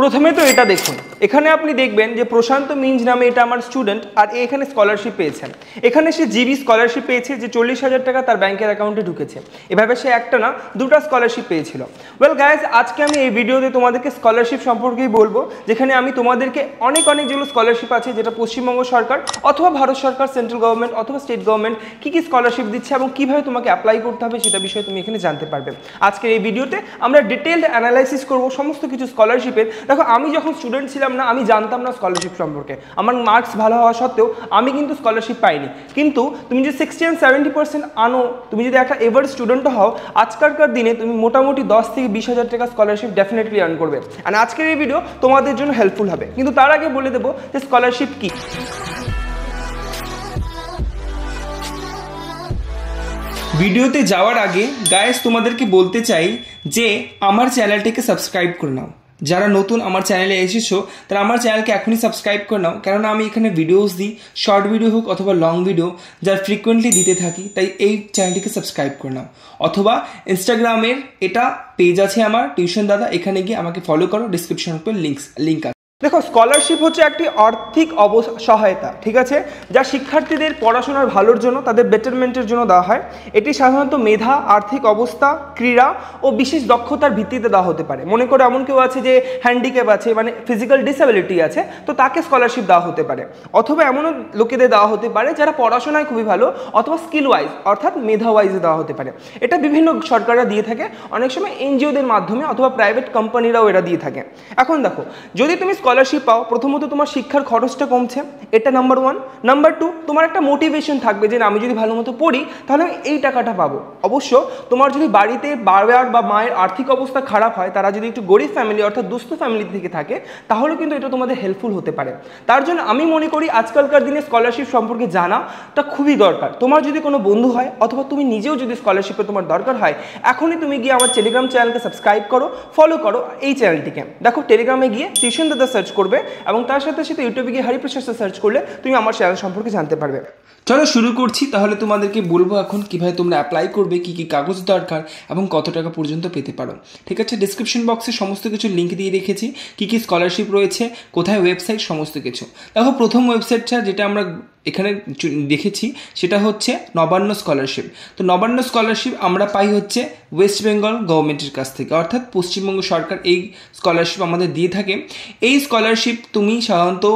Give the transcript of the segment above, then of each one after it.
প্রথমে তো এটা দেখুন এখানে আপনি দেখবেন যে প্রশান্ত মিঞ্জ নামে এটা আমার স্টুডেন্ট আর এখানে স্কলারশিপ পেয়েছে এখানে সে জিবি স্কলারশিপ পেয়েছে যে চল্লিশ হাজার টাকা তার ব্যাংকের অ্যাকাউন্টে ঢুকেছে এভাবে সে একটা না দুটো স্কলারশিপ পেয়েছিল ওয়েল গাইজ আজকে আমি এই ভিডিওতে তোমাদেরকে স্কলারশিপ সম্পর্কেই বলবো যেখানে আমি তোমাদেরকে অনেক অনেক যেগুলো স্কলারশিপ আছে যেটা পশ্চিমবঙ্গ সরকার অথবা ভারত সরকার সেন্ট্রাল গভর্নমেন্ট অথবা স্টেট গভর্নমেন্ট কী কী স্কলারশিপ দিচ্ছে এবং কীভাবে তোমাকে অ্যাপ্লাই করতে হবে সেটা বিষয়ে তুমি এখানে জানতে পারবে আজকের এই ভিডিওতে আমরা ডিটেলড অ্যানালাইসিস করবো সমস্ত কিছু স্কলারশিপের দেখো আমি যখন স্টুডেন্ট ছিলাম পেয়েছিলাম না আমি জানতাম না স্কলারশিপ সম্পর্কে আমার মার্কস ভালো হওয়া সত্ত্বেও আমি কিন্তু স্কলারশিপ পাইনি কিন্তু তুমি যদি সিক্সটি অ্যান্ড সেভেন্টি পার্সেন্ট আনো তুমি যদি একটা এভার স্টুডেন্ট হও আজকালকার দিনে তুমি মোটামুটি দশ থেকে বিশ হাজার টাকা স্কলারশিপ ডেফিনেটলি আর্ন করবে অ্যান্ড আজকের এই ভিডিও তোমাদের জন্য হেল্পফুল হবে কিন্তু তার আগে বলে দেবো যে স্কলারশিপ কী ভিডিওতে যাওয়ার আগে গায়েস তোমাদেরকে বলতে চাই যে আমার চ্যানেলটিকে সাবস্ক্রাইব করে নাও যারা নতুন আমার চ্যানেলে এসেছো তারা আমার চ্যানেলকে এখনই সাবস্ক্রাইব করে নাও কেননা আমি এখানে ভিডিওস দিই শর্ট ভিডিও হোক অথবা লং ভিডিও যার ফ্রিকোয়েন্টলি দিতে থাকি তাই এই চ্যানেলটিকে সাবস্ক্রাইব করে নাও অথবা ইনস্টাগ্রামের এটা পেজ আছে আমার টিউশন দাদা এখানে গিয়ে আমাকে ফলো করো ডিসক্রিপশন লিঙ্কস লিঙ্ক আছে দেখো স্কলারশিপ হচ্ছে একটি আর্থিক অব সহায়তা ঠিক আছে যা শিক্ষার্থীদের পড়াশোনার ভালোর জন্য তাদের বেটারমেন্টের জন্য দেওয়া হয় এটি সাধারণত মেধা আর্থিক অবস্থা ক্রীড়া ও বিশেষ দক্ষতার ভিত্তিতে দেওয়া হতে পারে মনে করো এমন কেউ আছে যে হ্যান্ডিক্যাপ আছে মানে ফিজিক্যাল ডিসেবিলিটি আছে তো তাকে স্কলারশিপ দেওয়া হতে পারে অথবা এমনও লোকেদের দেওয়া হতে পারে যারা পড়াশোনায় খুবই ভালো অথবা স্কিল ওয়াইজ অর্থাৎ মেধা ওয়াইজে দেওয়া হতে পারে এটা বিভিন্ন সরকাররা দিয়ে থাকে অনেক সময় এনজিওদের মাধ্যমে অথবা প্রাইভেট কোম্পানিরাও এরা দিয়ে থাকে এখন দেখো যদি তুমি স্কলারশিপ পাও প্রথমত তোমার শিক্ষার খরচটা কমছে এটা নাম্বার ওয়ান নাম্বার টু তোমার একটা মোটিভেশন থাকবে যে আমি যদি ভালো মতো পড়ি তাহলে আমি এই টাকাটা পাবো অবশ্য তোমার যদি বাড়িতে বারবার বা মায়ের আর্থিক অবস্থা খারাপ হয় তারা যদি একটু গরিব ফ্যামিলি অর্থাৎ দুস্থ ফ্যামিলি থেকে থাকে তাহলে কিন্তু এটা তোমাদের হেল্পফুল হতে পারে তার জন্য আমি মনে করি আজকালকার দিনে স্কলারশিপ সম্পর্কে জানাটা খুবই দরকার তোমার যদি কোনো বন্ধু হয় অথবা তুমি নিজেও যদি স্কলারশিপে তোমার দরকার হয় এখনই তুমি গিয়ে আমার টেলিগ্রাম চ্যানেলকে সাবস্ক্রাইব করো ফলো করো এই চ্যানেলটিকে দেখো টেলিগ্রামে গিয়ে টিউশন দাদা সার্চ করবে এবং তার সাথে সাথে ইউটিউবে গিয়ে হারি সার্চ করলে তুমি আমার চ্যানেল সম্পর্কে জানতে পারবে চলো শুরু করছি তাহলে তোমাদেরকে বলবো এখন কিভাবে তোমরা অ্যাপ্লাই করবে কি কি কাগজ দরকার এবং কত টাকা পর্যন্ত পেতে পারো ঠিক আছে ডিসক্রিপশন বক্সে সমস্ত কিছু লিঙ্ক দিয়ে রেখেছি কি কি স্কলারশিপ রয়েছে কোথায় ওয়েবসাইট সমস্ত কিছু দেখো প্রথম ওয়েবসাইটটা যেটা আমরা এখানে দেখেছি সেটা হচ্ছে নবান্ন স্কলারশিপ তো নবান্ন স্কলারশিপ আমরা পাই হচ্ছে ওয়েস্ট বেঙ্গল গভর্নমেন্টের কাছ থেকে অর্থাৎ পশ্চিমবঙ্গ সরকার এই স্কলারশিপ আমাদের দিয়ে থাকে এই স্কলারশিপ তুমি সাধারণত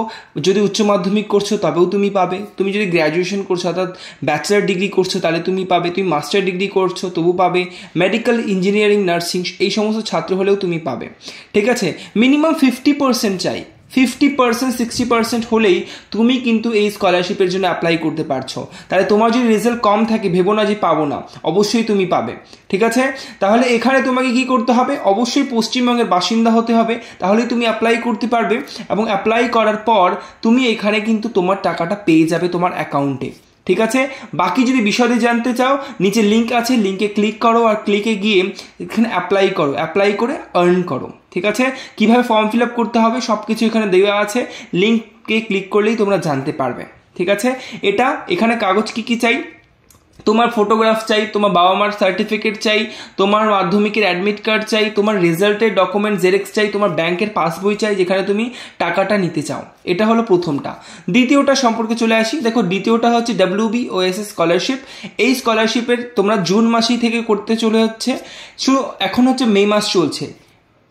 যদি উচ্চ মাধ্যমিক করছো তবেও তুমি পাবে তুমি যদি গ্র্যাজুয়েশন করছো অর্থাৎ ব্যাচেলার ডিগ্রি করছো তাহলে তুমি পাবে তুমি মাস্টার ডিগ্রি করছো তবু পাবে মেডিকেল ইঞ্জিনিয়ারিং নার্সিং এই সমস্ত ছাত্র হলেও তুমি পাবে ঠিক আছে মিনিমাম ফিফটি পার্সেন্ট চাই ফিফটি পার্সেন্ট সিক্সটি পার্সেন্ট হলেই তুমি কিন্তু এই স্কলারশিপের জন্য অ্যাপ্লাই করতে পারছো তাহলে তোমার যদি রেজাল্ট কম থাকে ভেবো না যে পাবো না অবশ্যই তুমি পাবে ঠিক আছে তাহলে এখানে তোমাকে কি করতে হবে অবশ্যই পশ্চিমবঙ্গের বাসিন্দা হতে হবে তাহলেই তুমি অ্যাপ্লাই করতে পারবে এবং অ্যাপ্লাই করার পর তুমি এখানে কিন্তু তোমার টাকাটা পেয়ে যাবে তোমার অ্যাকাউন্টে ঠিক আছে বাকি যদি বিষয়টি জানতে চাও নিচে লিঙ্ক আছে লিঙ্কে ক্লিক করো আর ক্লিকে গিয়ে এখানে অ্যাপ্লাই করো অ্যাপ্লাই করে আর্ন করো ঠিক আছে কিভাবে ফর্ম ফিল আপ করতে হবে সব কিছু এখানে দেওয়া আছে লিঙ্ককে ক্লিক করলেই তোমরা জানতে পারবে ঠিক আছে এটা এখানে কাগজ কি কি চাই তোমার ফটোগ্রাফ চাই তোমার বাবা মার সার্টিফিকেট চাই তোমার মাধ্যমিকের অ্যাডমিট কার্ড চাই তোমার রেজাল্টের ডকুমেন্ট জেরেক্স চাই তোমার ব্যাংকের পাসবই চাই যেখানে তুমি টাকাটা নিতে চাও এটা হলো প্রথমটা দ্বিতীয়টা সম্পর্কে চলে আসি দেখো দ্বিতীয়টা হচ্ছে WB O S S scholarship এই স্কলারশিপের তোমরা জুন মাসেই থেকে করতে চলে হচ্ছে শুধু এখন হচ্ছে মে মাস চলছে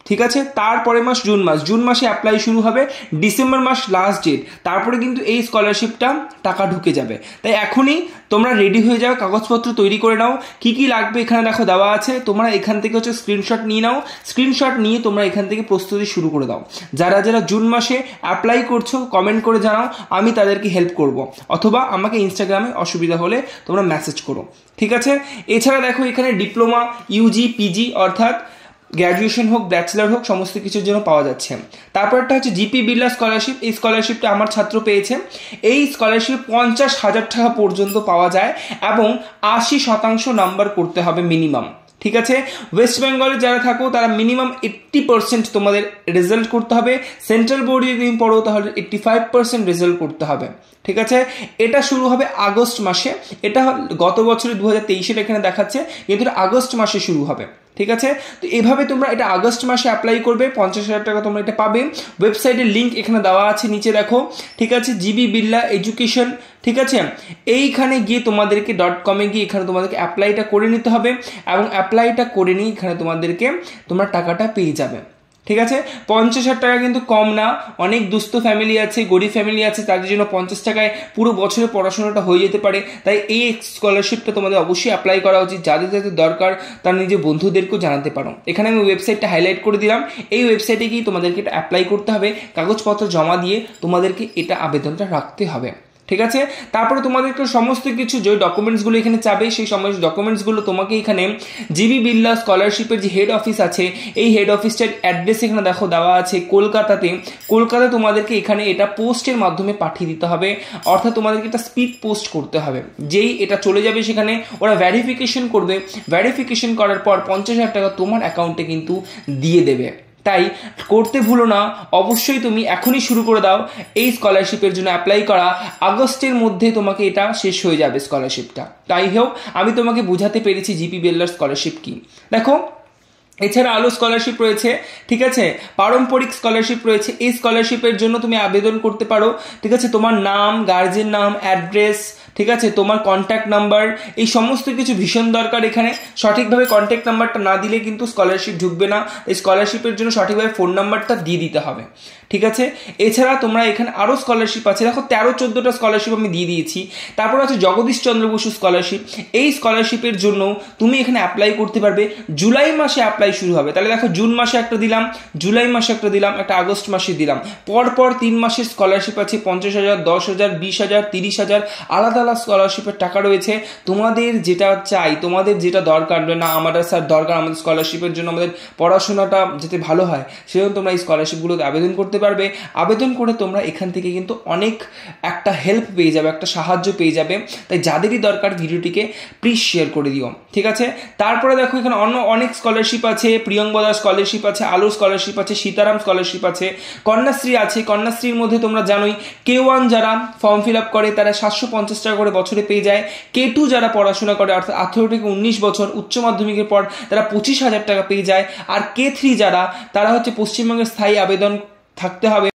ঠিক আছে তারপরের মাস জুন মাস জুন মাসে অ্যাপ্লাই শুরু হবে ডিসেম্বর মাস লাস্ট ডেট তারপরে কিন্তু এই স্কলারশিপটা টাকা ঢুকে যাবে তাই এখনই তোমরা রেডি হয়ে যাও কাগজপত্র তৈরি করে নাও কি কি লাগবে এখানে দেখো দেওয়া আছে তোমরা এখান থেকে হচ্ছে স্ক্রিনশট নিয়ে নাও স্ক্রিনশট নিয়ে তোমরা এখান থেকে প্রস্তুতি শুরু করে দাও যারা যারা জুন মাসে অ্যাপ্লাই করছো কমেন্ট করে জানাও আমি তাদেরকে হেল্প করব অথবা আমাকে ইনস্টাগ্রামে অসুবিধা হলে তোমরা মেসেজ করো ঠিক আছে এছাড়া দেখো এখানে ডিপ্লোমা ইউজি পিজি অর্থাৎ গ্র্যাজুয়েশন হোক ব্যাচেলার হোক সমস্ত কিছুর জন্য পাওয়া যাচ্ছে তারপরটা হচ্ছে জিপি বিড়লা স্কলারশিপ এই স্কলারশিপটা আমার ছাত্র পেয়েছে এই স্কলারশিপ পঞ্চাশ হাজার টাকা পর্যন্ত পাওয়া যায় এবং আশি শতাংশ নাম্বার করতে হবে মিনিমাম ঠিক আছে ওয়েস্ট বেঙ্গলে যারা থাকো তারা মিনিমাম এইট্টি পার্সেন্ট তোমাদের রেজাল্ট করতে হবে সেন্ট্রাল বোর্ডে যদি পড়ো তাহলে এইট্টি ফাইভ পার্সেন্ট রেজাল্ট করতে হবে ঠিক আছে এটা শুরু হবে আগস্ট মাসে এটা গত বছরে দু হাজার তেইশের এখানে দেখাচ্ছে কিন্তু আগস্ট মাসে শুরু হবে ঠিক আছে তো এভাবে তোমরা এটা আগস্ট মাসে অ্যাপ্লাই করবে পঞ্চাশ হাজার টাকা তোমরা এটা পাবে ওয়েবসাইটের লিঙ্ক এখানে দেওয়া আছে নিচে দেখো ঠিক আছে জিবি বিল্লা এডুকেশন ঠিক আছে এইখানে গিয়ে তোমাদেরকে ডট কমে গিয়ে এখানে তোমাদেরকে অ্যাপ্লাইটা করে নিতে হবে এবং অ্যাপ্লাইটা করে নিয়ে এখানে তোমাদেরকে তোমরা টাকাটা পেয়ে যাবে ঠিক আছে পঞ্চাশ হাজার টাকা কিন্তু কম না অনেক দুস্থ ফ্যামিলি আছে গরিব ফ্যামিলি আছে তাদের জন্য পঞ্চাশ টাকায় পুরো বছরের পড়াশোনাটা হয়ে যেতে পারে তাই এই স্কলারশিপটা তোমাদের অবশ্যই অ্যাপ্লাই করা উচিত যাদের যাদের দরকার তার নিজের বন্ধুদেরকেও জানাতে পারো এখানে আমি ওয়েবসাইটটা হাইলাইট করে দিলাম এই ওয়েবসাইটে গিয়ে তোমাদেরকে এটা অ্যাপ্লাই করতে হবে কাগজপত্র জমা দিয়ে তোমাদেরকে এটা আবেদনটা রাখতে হবে ঠিক আছে তারপরে তোমাদেরকে সমস্ত কিছু যে ডকুমেন্টসগুলো এখানে চাবে সেই সমস্ত ডকুমেন্টসগুলো তোমাকে এখানে জিবি বিল্লা স্কলারশিপের যে হেড অফিস আছে এই হেড অফিসটার অ্যাড্রেস এখানে দেখো দেওয়া আছে কলকাতাতে কলকাতা তোমাদেরকে এখানে এটা পোস্টের মাধ্যমে পাঠিয়ে দিতে হবে অর্থাৎ তোমাদেরকে এটা স্পিড পোস্ট করতে হবে যেই এটা চলে যাবে সেখানে ওরা ভ্যারিফিকেশন করবে ভ্যারিফিকেশন করার পর পঞ্চাশ হাজার টাকা তোমার অ্যাকাউন্টে কিন্তু দিয়ে দেবে তাই করতে ভুলো না অবশ্যই তুমি এখনই শুরু করে দাও এই স্কলারশিপের জন্য অ্যাপ্লাই করা আগস্টের মধ্যে তোমাকে এটা শেষ হয়ে যাবে স্কলারশিপটা তাই হোক আমি তোমাকে বোঝাতে পেরেছি জিপি বেল্লার স্কলারশিপ কি দেখো এছাড়া আলো স্কলারশিপ রয়েছে ঠিক আছে পারম্পরিক স্কলারশিপ রয়েছে এই স্কলারশিপের জন্য তুমি আবেদন করতে পারো ঠিক আছে তোমার নাম গার্জেন নাম অ্যাড্রেস ঠিক আছে তোমার কন্ট্যাক্ট নাম্বার এই সমস্ত কিছু ভীষণ দরকার এখানে সঠিকভাবে কন্ট্যাক্ট নাম্বারটা না দিলে কিন্তু স্কলারশিপ ঢুকবে না এই স্কলারশিপের জন্য সঠিকভাবে ফোন নাম্বারটা দিয়ে দিতে হবে ঠিক আছে এছাড়া তোমরা এখানে আরও স্কলারশিপ আছে দেখো তেরো চোদ্দোটা স্কলারশিপ আমি দিয়ে দিয়েছি তারপর আছে জগদীশ চন্দ্র বসু স্কলারশিপ এই স্কলারশিপের জন্য তুমি এখানে অ্যাপ্লাই করতে পারবে জুলাই মাসে অ্যাপ্লাই শুরু হবে তাহলে দেখো জুন মাসে একটা দিলাম জুলাই মাসে একটা দিলাম একটা আগস্ট মাসে দিলাম পরপর তিন মাসের স্কলারশিপ আছে পঞ্চাশ হাজার দশ হাজার বিশ হাজার তিরিশ হাজার আলাদা আল্লাহ স্কলারশিপের টাকা রয়েছে তোমাদের যেটা চাই তোমাদের যেটা দরকার না আমাদের স্যার দরকার আমাদের স্কলারশিপের জন্য আমাদের পড়াশোনাটা যাতে ভালো হয় সেজন্য তোমরা এই স্কলারশিপগুলোতে আবেদন করতে পারবে আবেদন করে তোমরা এখান থেকে কিন্তু অনেক একটা হেল্প পেয়ে যাবে একটা সাহায্য পেয়ে যাবে তাই যাদেরই দরকার ভিডিওটিকে প্লিজ শেয়ার করে দিও ঠিক আছে তারপরে দেখো এখানে অন্য অনেক স্কলারশিপ আছে প্রিয়ঙ্গদা স্কলারশিপ আছে আলো স্কলারশিপ আছে সীতারাম স্কলারশিপ আছে কন্যাশ্রী আছে কন্যাশ্রীর মধ্যে তোমরা জানোই কে ওয়ান যারা ফর্ম ফিল আপ করে তারা সাতশো পঞ্চাশ টাকা টাকা করে বছরে পেয়ে যায় কে টু যারা পড়াশোনা করে অর্থাৎ আঠেরো থেকে উনিশ বছর উচ্চ মাধ্যমিকের পর তারা পঁচিশ হাজার টাকা পেয়ে যায় আর কে থ্রি যারা তারা হচ্ছে পশ্চিমবঙ্গের স্থায়ী আবেদন থাকতে হবে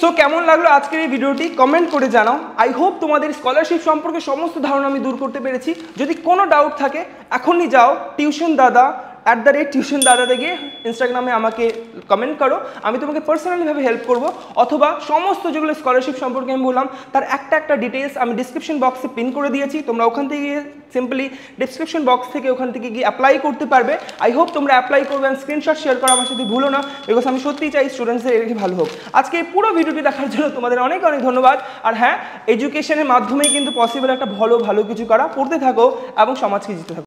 সো কেমন লাগলো আজকের এই ভিডিওটি কমেন্ট করে জানাও আই হোপ তোমাদের স্কলারশিপ সম্পর্কে সমস্ত ধারণা আমি দূর করতে পেরেছি যদি কোনো ডাউট থাকে এখনই যাও tuition Dada at the rate tuition দাদাতে গিয়ে ইনস্টাগ্রামে আমাকে কমেন্ট করো আমি তোমাকে পার্সোনালিভাবে হেল্প করব অথবা সমস্ত যেগুলো স্কলারশিপ সম্পর্কে আমি বললাম তার একটা একটা ডিটেলস আমি ডিসক্রিপশন বক্সে পিন করে দিয়েছি তোমরা ওখান থেকে গিয়ে সিম্পলি ডিসক্রিপশন বক্স থেকে ওখান থেকে গিয়ে অ্যাপ্লাই করতে পারবে আই হোপ তোমরা অ্যাপ্লাই করবে স্ক্রিনশট শেয়ার করা আমার সাথে ভুলো না বিকজ আমি সত্যিই চাই স্টুডেন্টসের এটি ভালো হোক আজকে এই পুরো ভিডিওটি দেখার জন্য তোমাদের অনেক অনেক ধন্যবাদ আর হ্যাঁ এডুকেশনের মাধ্যমেই কিন্তু পসিবল একটা ভালো ভালো কিছু করা পড়তে থাকো এবং সমাজকে জিতে থাকো